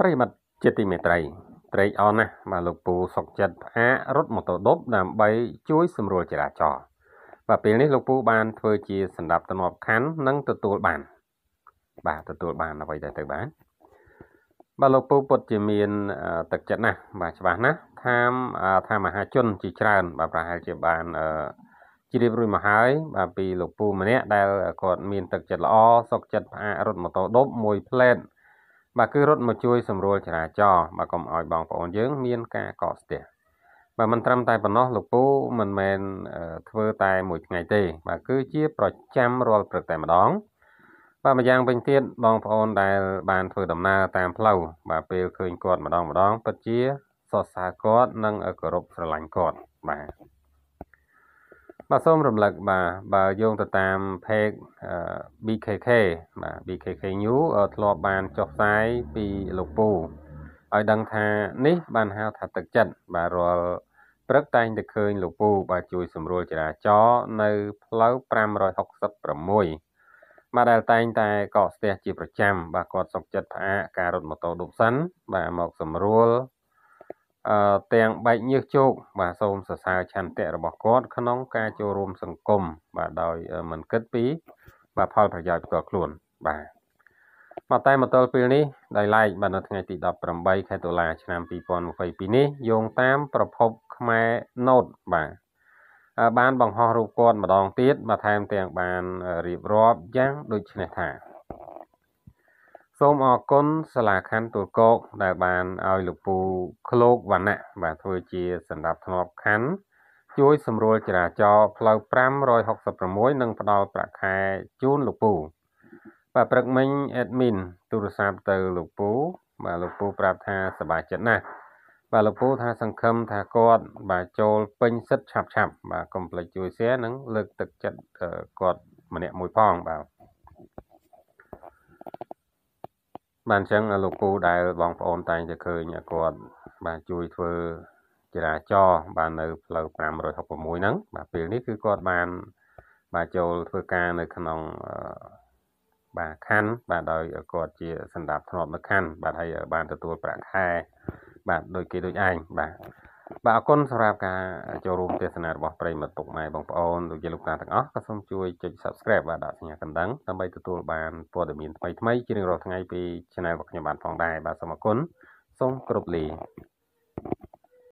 ប្រិមិត្តជាទីមេត្រីត្រេកអរណាស់បាទលោកពូសុកចិត្តផ្អាករត់ម៉ូតូដប់ដើម្បីជួយសម្រួលចរាចរណ៍បាទពេលនេះលោកពូបានធ្វើជាសម្ដាប់ទំនប់ខណ្ឌនិងទទួលបានបាទទទួលបានអ្វីដែលត្រូវបានបាទលោកពូពុតជាមានទឹកចិត្តណាស់បាទច្បាស់ណាស់ថាមថាមហាជនជាច្រើន បាទប្រហែលជាបានជ្រាបរួចមកហើយ បាទពីលោកពូម្នាក់ដែលគាត់មានទឹកចិត្តល្អសុខចិត្តផ្អាករត់ម៉ូតូដប់មួយផ្លែតបាទគឺរត់មកជួយសម្រួលចរាចរណ៍បាទកុំឲ្យបងប្អូនយើងមានការកកស្ទះបាទមិនត្រឹមតែប៉ុណ្ណោះលោកពូមិនមែនធ្វើតែមួយថ្ងៃទេបាទគឺជាប្រចាំរាល់ព្រឹកតែម្ដងបាទម្យ៉ាងវិញទៀតបងប្អូនដែលបានធ្វើដំណើរតាមផ្លូវបាទពេលឃើញគាត់ម្ដងម្ដងពិតជាសរសើរគាត់និងគោរពស្រឡាញ់គាត់បាទបាទសូមរំលឹកបាទបើយោងទៅតាម page BKK បាទ BKK New ធ្លាប់បានចុះផ្សាយពីលោកពូឲ្យដឹងថានេះបានហៅថាទឹកចិត្តបាទរាល់ព្រឹកតែងតែឃើញលោកពូបាទជួយសម្រួលចរាចរណ៍នៅផ្លូវ566បាទដែលតែងតែកកស្ទះជាប្រចាំ បាទគាត់សុកចិត្តផ្អាកការរត់ម៉ូតូឌុបសិន បាទមកសម្រួលអឺទាំងបែកញើសជោគបាទសូមសរសើរឆន្ទៈរបស់គាត់ក្នុងការចូលរួមសង្គមបាទដោយមិនគិតពី បាទផលប្រយោជន៍ផ្ទាល់ខ្លួនបាទមកតែមកទល់ពេលនេះដោយឡែកបាទនៅថ្ងៃទី18ខែតុលាឆ្នាំ2022នេះយោងតាមប្រភពខ្មែរ Note បាទបានបង្ហោះរូបគាត់ម្ដងទៀតមកថែមទាំងបានរៀបរាប់យ៉ាងដូចនេះថាសូមអរគុណសាលាខណ្ឌទួលគោកដែលបានឲ្យលោកពូឃ្លោកវណ្ណៈបាទធ្វើជាសម្រាប់ធ្នាប់ខណ្ឌជួយ សម្រួលចរាចរណ៍ផ្លូវ566និង ផ្ដល់ប្រាក់ខែជូនលោកពូបាទព្រឹកមិញ admin ទូរស័ព្ទទៅលោកពូបាទលោកពូប្រាប់ថាសប្បាយចិត្តណាស់បាទលោកពូថាសង្ឃឹមថាគាត់បាទចូលពេញសិទ្ធឆាប់ឆាប់បាទកុំភ្លេចជួយ share និងលើកទឹកចិត្តគាត់ម្នាក់មួយផងបាទបានអញ្ចឹងលោកពូដែលបងប្អូនតែងតែឃើញគាត់បានជួយធ្វើចរាចរណ៍បាននៅផ្លូវ566ហ្នឹងបាទពេលនេះគឺគាត់បានបាទចូលធ្វើការនៅក្នុងបាទខណ្ឌបាទដោយគាត់ជាសម្ដាប់ធ្នាប់នៅខណ្ឌបាទហើយបានទទួលប្រាក់ខែបាទដូចគេដូចឯងបាទបាទអរគុណសម្រាប់ការចូលរួមទេសនារបស់ប្រិយមិត្តពុកម៉ែបងប្អូនលោកយាយលោកតាទាំងអស់ក៏សូមជួយចុច Subscribe បាទដាក់សញ្ញាកណ្ដឹងដើម្បីទទួលបានព័ត៌មានថ្មីៗជារៀងរាល់ថ្ងៃពី Channel របស់ខ្ញុំបានផងដែរបាទសូមអរគុណសូមគោរពលា